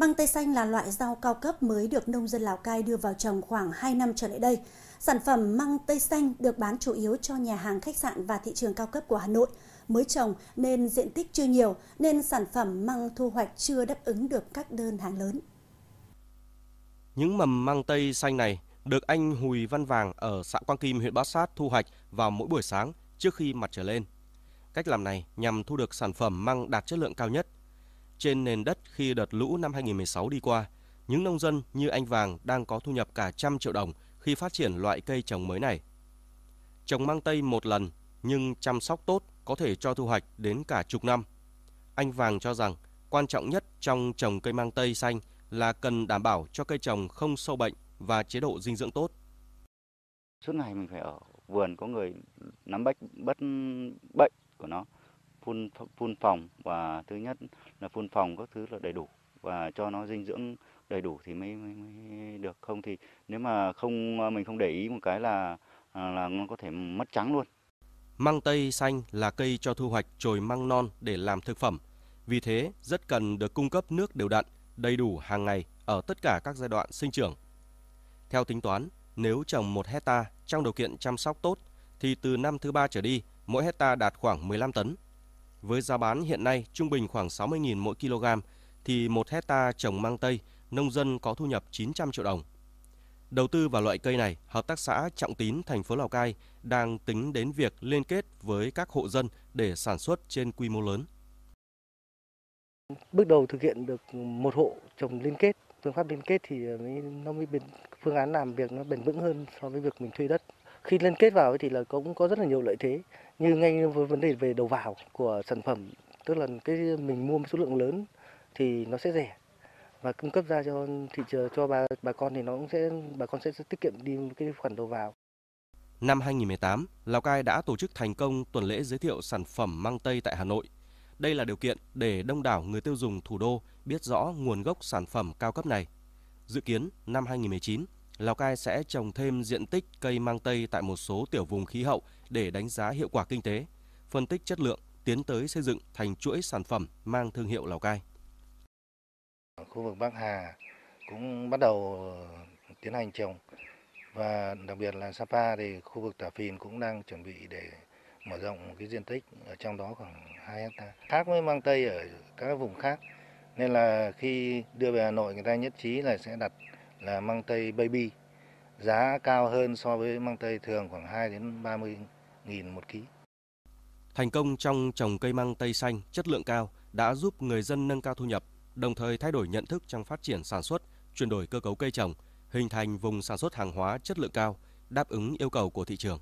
Măng tây xanh là loại rau cao cấp mới được nông dân Lào Cai đưa vào trồng khoảng 2 năm trở lại đây. Sản phẩm măng tây xanh được bán chủ yếu cho nhà hàng khách sạn và thị trường cao cấp của Hà Nội. Mới trồng nên diện tích chưa nhiều, nên sản phẩm măng thu hoạch chưa đáp ứng được các đơn hàng lớn. Những mầm măng tây xanh này được anh Hùi Văn Vàng ở xã Quang Kim, huyện Bát Sát thu hoạch vào mỗi buổi sáng trước khi mặt trở lên. Cách làm này nhằm thu được sản phẩm măng đạt chất lượng cao nhất – trên nền đất khi đợt lũ năm 2016 đi qua. Những nông dân như anh Vàng đang có thu nhập cả trăm triệu đồng khi phát triển loại cây trồng mới này. Trồng mang tây một lần nhưng chăm sóc tốt có thể cho thu hoạch đến cả chục năm. Anh Vàng cho rằng quan trọng nhất trong trồng cây mang tây xanh là cần đảm bảo cho cây trồng không sâu bệnh và chế độ dinh dưỡng tốt. Suốt ngày mình phải ở vườn có người nắm bắt bất bệnh của nó phun phun phòng và thứ nhất là phun phòng các thứ là đầy đủ và cho nó dinh dưỡng đầy đủ thì mới, mới, mới được không thì nếu mà không mình không để ý một cái là à, là nó có thể mất trắng luôn. Măng tây xanh là cây cho thu hoạch chồi măng non để làm thực phẩm. Vì thế, rất cần được cung cấp nước đều đặn, đầy đủ hàng ngày ở tất cả các giai đoạn sinh trưởng. Theo tính toán, nếu trồng 1 hecta trong điều kiện chăm sóc tốt thì từ năm thứ ba trở đi, mỗi hecta đạt khoảng 15 tấn. Với giá bán hiện nay trung bình khoảng 60.000 mỗi kg, thì một hecta trồng mang tây, nông dân có thu nhập 900 triệu đồng. Đầu tư vào loại cây này, Hợp tác xã Trọng Tín, thành phố Lào Cai đang tính đến việc liên kết với các hộ dân để sản xuất trên quy mô lớn. Bước đầu thực hiện được một hộ trồng liên kết, phương pháp liên kết thì nó mới phương án làm việc nó bền vững hơn so với việc mình thuê đất khi liên kết vào thì là cũng có rất là nhiều lợi thế như ngay với vấn đề về đầu vào của sản phẩm tức là cái mình mua số lượng lớn thì nó sẽ rẻ và cung cấp ra cho thị trường cho bà bà con thì nó cũng sẽ bà con sẽ, sẽ tiết kiệm đi cái khoản đầu vào. Năm 2018, Lào Cai đã tổ chức thành công tuần lễ giới thiệu sản phẩm mang tây tại Hà Nội. Đây là điều kiện để đông đảo người tiêu dùng thủ đô biết rõ nguồn gốc sản phẩm cao cấp này. Dự kiến năm 2019, Lào Cai sẽ trồng thêm diện tích cây mang tây tại một số tiểu vùng khí hậu để đánh giá hiệu quả kinh tế, phân tích chất lượng, tiến tới xây dựng thành chuỗi sản phẩm mang thương hiệu Lào Cai. Ở khu vực Bắc Hà cũng bắt đầu tiến hành trồng và đặc biệt là Sapa thì khu vực Tả Phìn cũng đang chuẩn bị để mở rộng cái diện tích ở trong đó khoảng 2 hecta khác với mang tây ở các vùng khác nên là khi đưa về Hà Nội người ta nhất trí là sẽ đặt là măng tây baby giá cao hơn so với măng tây thường khoảng 2 đến 30 nghìn một ký. Thành công trong trồng cây măng tây xanh chất lượng cao đã giúp người dân nâng cao thu nhập, đồng thời thay đổi nhận thức trong phát triển sản xuất, chuyển đổi cơ cấu cây trồng, hình thành vùng sản xuất hàng hóa chất lượng cao, đáp ứng yêu cầu của thị trường.